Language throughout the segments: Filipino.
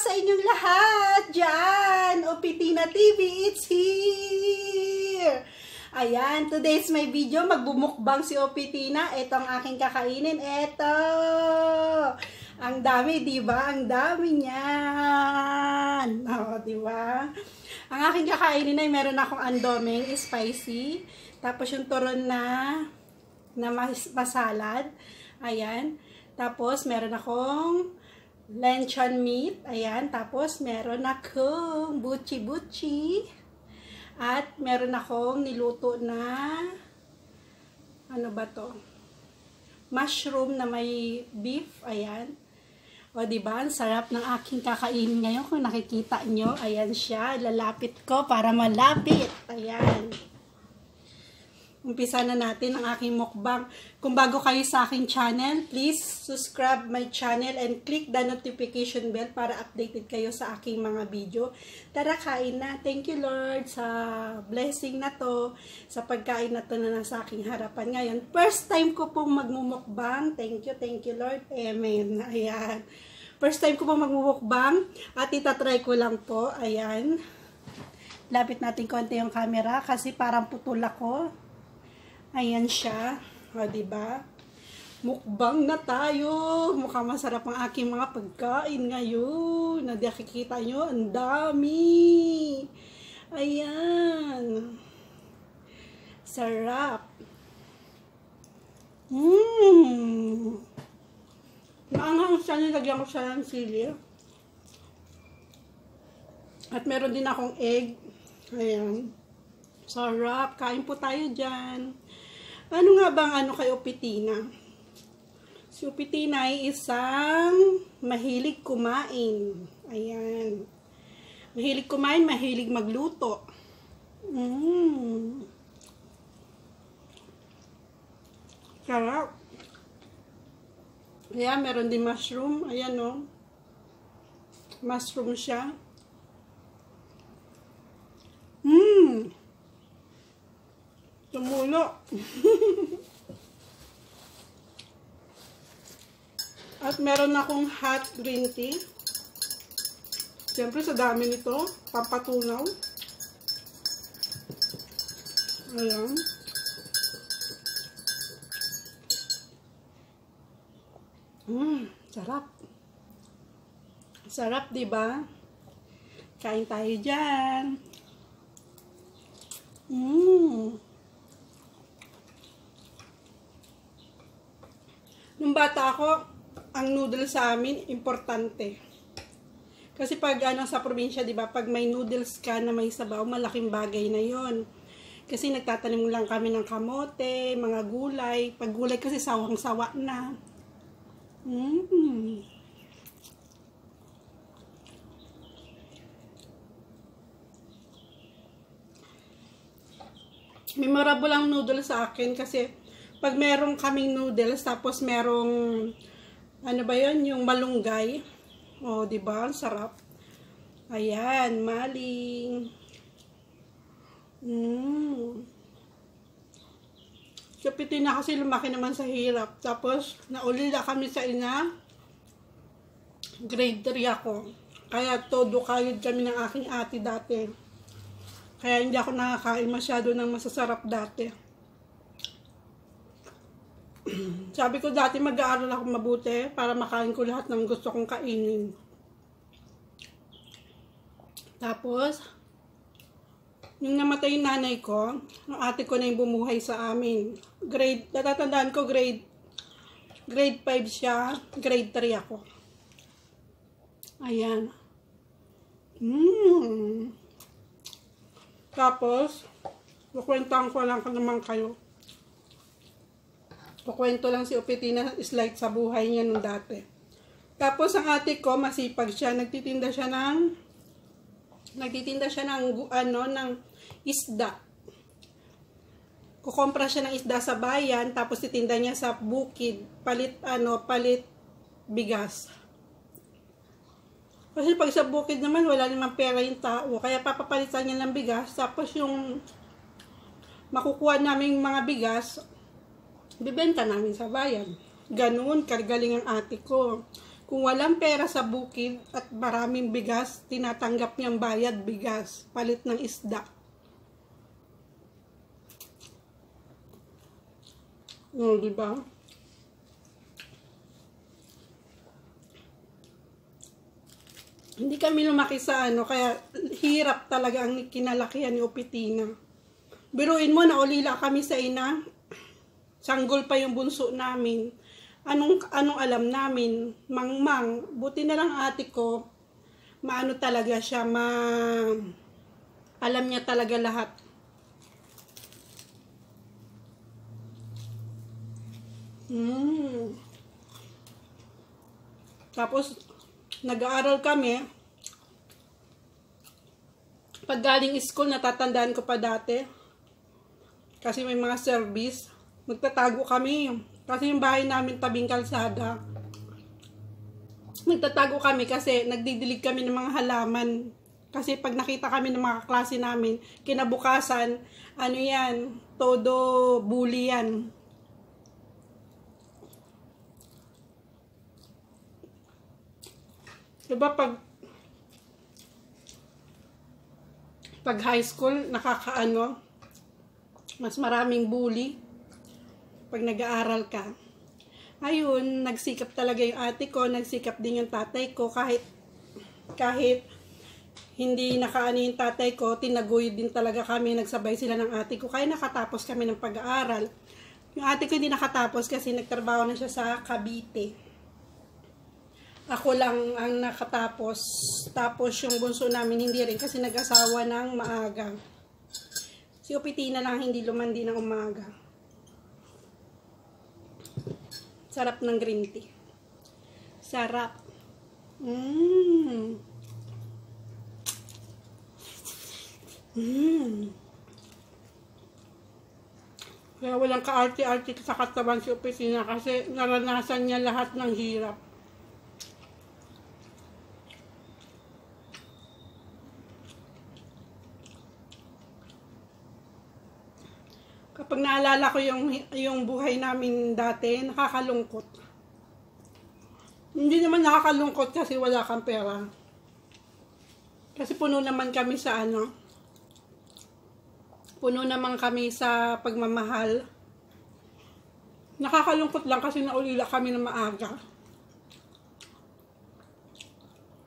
sa inyong lahat dyan. Opitina TV, it's here! Ayan, today's my video, magbumukbang si Opitina. Ito ang aking kakainin. Ito! Ang dami, di ba? Ang dami niyan. Oo, di ba? Ang aking kakainin ay meron akong andoming spicy. Tapos yung turon na na mas, masalad. Ayan. Tapos meron akong lanchon meat. Ayan. Tapos, meron akong buchi-buchi. At meron akong niluto na ano ba to? Mushroom na may beef. Ayan. O, di ba? Ang sarap ng aking kakainin ngayon. Kung nakikita nyo, ayan siya. Lalapit ko para malapit. Ayan umpisa na natin ang aking mukbang. Kung bago kayo sa aking channel, please subscribe my channel and click the notification bell para updated kayo sa aking mga video. Tara, kain na. Thank you Lord sa blessing na to, sa pagkain na to na nasa aking harapan ngayon. First time ko pong magmumukbang. Thank you, thank you Lord. Amen. Ayan. First time ko pong magmumukbang at itatry ko lang po. Ayan. Lapit natin konti yung camera kasi parang putol ako. Ayan siya. O, diba? Mukbang na tayo. Mukhang masarap ang aking mga pagkain ngayon. Na nakikita nyo, ang dami. Ayan. Sarap. Mmm. Maanghang siya, nilagyan ko siya ng sili. At meron din akong egg. Ayan. Sarap. Kain po tayo dyan. Ano nga bang ano kay Opitina? Si Opitina ay isang mahilig kumain. Ayan. Mahilig kumain, mahilig magluto. Mmm. Sarap. Ayan, meron din mushroom. Ayan, no. Oh. Mushroom siya. no. At meron akong hot green tea. Siyempre, sa dami nito, papatunaw. Ayan. Mmm, sarap. Sarap, di ba? Kain tayo dyan. Mmm. Nung bata ako, ang noodle sa amin, importante. Kasi pag ano, sa probinsya, di ba, pag may noodles ka na may sabaw, malaking bagay na yon. Kasi nagtatanim lang kami ng kamote, mga gulay. Pag gulay kasi sawang-sawa na. Mmm. Memorable ang noodle sa akin kasi pag merong kaming noodles, tapos merong, ano ba yon yung malunggay. oh, di ba? Ang sarap. Ayan, maling. mm Kapitin na kasi lumaki naman sa hirap. Tapos, naulila kami sa ina. Grade 3 ako. Kaya todo kayod kami ng aking ate dati. Kaya hindi ako nakakain masyado ng masasarap dati. Sabi ko dati mag-aaral ako mabuti para makain ko lahat ng gusto kong kainin. Tapos, yung namatay yung nanay ko, ng ate ko na yung bumuhay sa amin. Grade, natatandaan ko grade, grade 5 siya, grade 3 ako. Ayan. Mmm. Tapos, kukwentahan ko lang ka naman kayo. Kukwento lang si Opetina slight sa buhay niya nung dati. Tapos ang ate ko, masipag siya. Nagtitinda siya ng, nagtitinda siya ng, ano, ng isda. Kukompra siya ng isda sa bayan, tapos titinda niya sa bukid. Palit, ano, palit bigas. Kasi pag sa bukid naman, wala namang pera yung tao. Kaya papapalitan niya ng bigas. Tapos yung makukuha naming mga bigas, bibenta namin sa bayan. Ganoon, kargaling ang ate ko. Kung walang pera sa bukid at maraming bigas, tinatanggap niyang bayad bigas, palit ng isda. No, di ba? Hindi kami lumaki sa ano, kaya hirap talaga ang kinalakihan ni Opitina. Biruin mo, na naulila kami sa ina, Sanggol pa yung bunso namin. Anong, anong alam namin? Mangmang. -mang. Buti na lang ate ko, maano talaga siya, ma... Alam niya talaga lahat. Mm. Tapos, nag-aaral kami. Pag galing school, natatandaan ko pa dati. Kasi may mga service nagtatago kami. Kasi yung bahay namin tabing kalsada. Nagtatago kami kasi nagdidilig kami ng mga halaman. Kasi pag nakita kami ng mga klase namin, kinabukasan, ano yan, todo bully yan. Diba pag pag high school, nakakaano, mas maraming bully pag nag-aaral ka. Ayun, nagsikap talaga yung ate ko, nagsikap din yung tatay ko kahit kahit hindi nakaano yung tatay ko, tinagoy din talaga kami, nagsabay sila ng ate ko. Kaya nakatapos kami ng pag-aaral. Yung ate ko hindi nakatapos kasi nagtrabaho na siya sa Cavite ako lang ang nakatapos. Tapos yung bunso namin hindi rin kasi nag-asawa ng maaga. Si Opitina lang hindi lumandi ng umaga. Sarap ng green tea. Sarap. Mmm. Mmm. Kaya walang kaarte-arte sa katawan si opisina kasi naranasan niya lahat ng hirap. pag naalala ko yung, yung buhay namin dati, nakakalungkot. Hindi naman nakakalungkot kasi wala kang pera. Kasi puno naman kami sa ano, puno naman kami sa pagmamahal. Nakakalungkot lang kasi naulila kami ng maaga.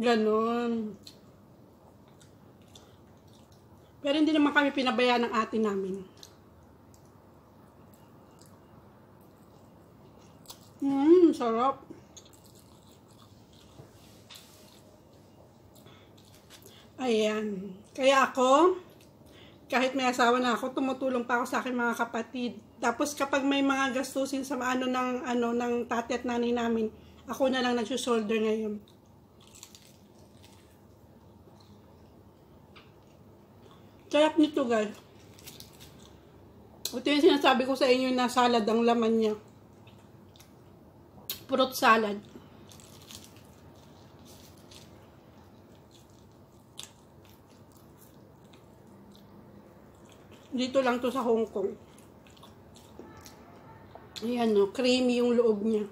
Ganon. Pero hindi naman kami pinabayaan ng ate namin. Mmm, sarap. Ayan. Kaya ako, kahit may asawa na ako, tumutulong pa ako sa akin mga kapatid. Tapos kapag may mga gastusin sa ano ng, ano, ng tate at nanay namin, ako na lang nagsusolder ngayon. Sarap nito guys. Ito yung sinasabi ko sa inyo na salad ang laman niya fruit salad. Dito lang to sa Hong Kong. Ayan no, creamy yung loob niya.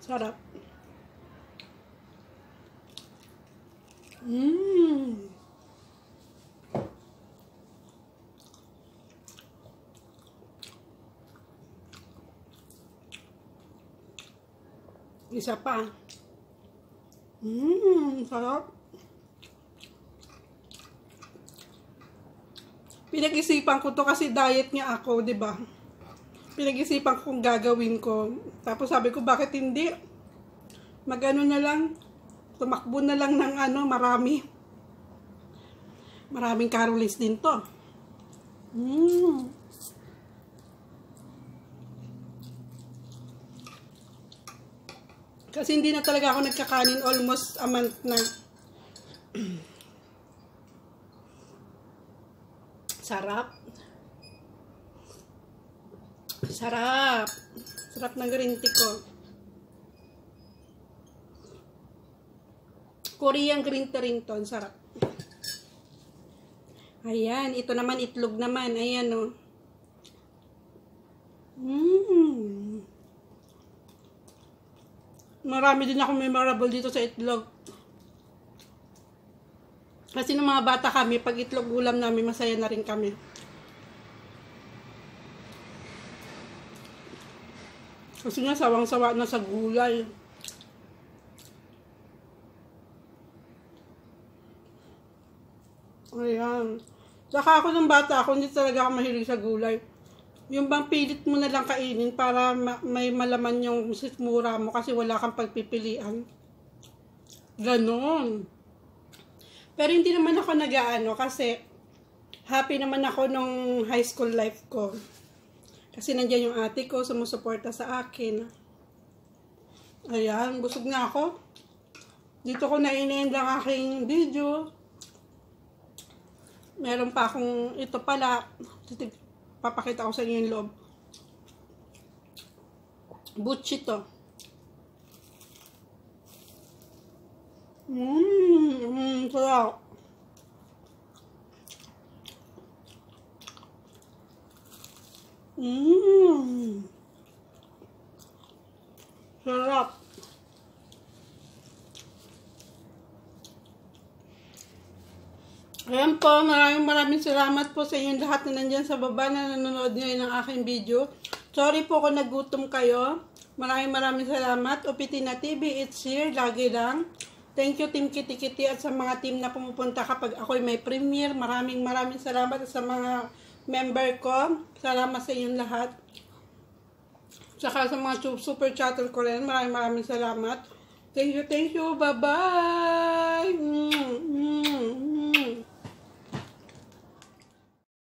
Sarap. Mmm. Isa pa. Mmm, sarap. Pinag-isipan ko to kasi diet nga ako, di ba? Pinag-isipan ko kung gagawin ko. Tapos sabi ko, bakit hindi? Magano na lang, tumakbo na lang ng ano, marami. Maraming carolines din to. Mmm. Kasi hindi na talaga ako nagkakanin almost a month na. Sarap. Sarap. Sarap ng grinti ko. Korean green rin to. Sarap. Ayan. Ito naman, itlog naman. Ayan, oh. Marami din ako memorable dito sa itlog. Kasi nung mga bata kami, pag itlog ulam namin, masaya na rin kami. Kasi nga, sawang-sawa na sa gulay. Ayan. Saka ako nung bata ako, hindi talaga ako mahilig sa gulay yung bang pilit mo na lang kainin para ma- may malaman yung sikmura mo kasi wala kang pagpipilian. Ganon. Pero hindi naman ako nagaano kasi happy naman ako nung high school life ko. Kasi nandiyan yung ate ko, sumusuporta sa akin. Ayan, busog na ako. Dito ko na in-end ang aking video. Meron pa akong ito pala papakita ko sa inyo yung loob. Butchi to. Mmm, mmm, sarap. Mmm. po, maraming maraming salamat po sa inyong lahat na nandyan sa baba na nanonood ngayon ng aking video. Sorry po kung nagutom kayo. Maraming maraming salamat. Opitina TV, it's here. Lagi lang. Thank you Team Kitty Kitty at sa mga team na pumupunta kapag ako'y may premiere. Maraming maraming salamat sa mga member ko. Salamat sa inyong lahat. Saka sa mga super chatter ko rin. Maraming maraming salamat. Thank you, thank you. Bye-bye. Mm -hmm.